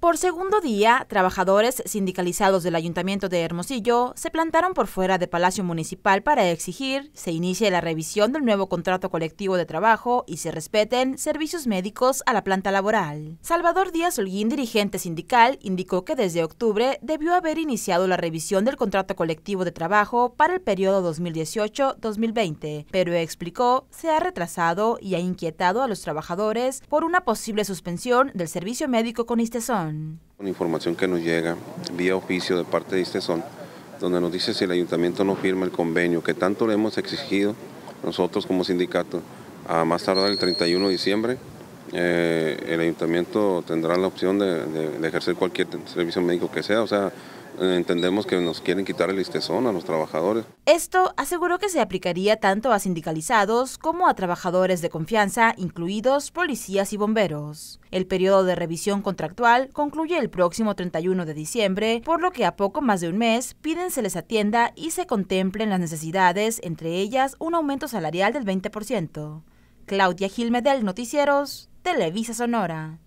Por segundo día, trabajadores sindicalizados del Ayuntamiento de Hermosillo se plantaron por fuera de Palacio Municipal para exigir se inicie la revisión del nuevo contrato colectivo de trabajo y se respeten servicios médicos a la planta laboral. Salvador Díaz Holguín, dirigente sindical, indicó que desde octubre debió haber iniciado la revisión del contrato colectivo de trabajo para el periodo 2018-2020, pero explicó se ha retrasado y ha inquietado a los trabajadores por una posible suspensión del servicio médico con Istezón. Una información que nos llega vía oficio de parte de son donde nos dice si el ayuntamiento no firma el convenio que tanto le hemos exigido nosotros como sindicato a más tardar el 31 de diciembre, eh, el ayuntamiento tendrá la opción de, de ejercer cualquier servicio médico que sea, o sea, entendemos que nos quieren quitar el listezón a los trabajadores. Esto aseguró que se aplicaría tanto a sindicalizados como a trabajadores de confianza, incluidos policías y bomberos. El periodo de revisión contractual concluye el próximo 31 de diciembre, por lo que a poco más de un mes piden se les atienda y se contemplen las necesidades, entre ellas un aumento salarial del 20%. Claudia Gilmedel, Noticieros, Televisa Sonora.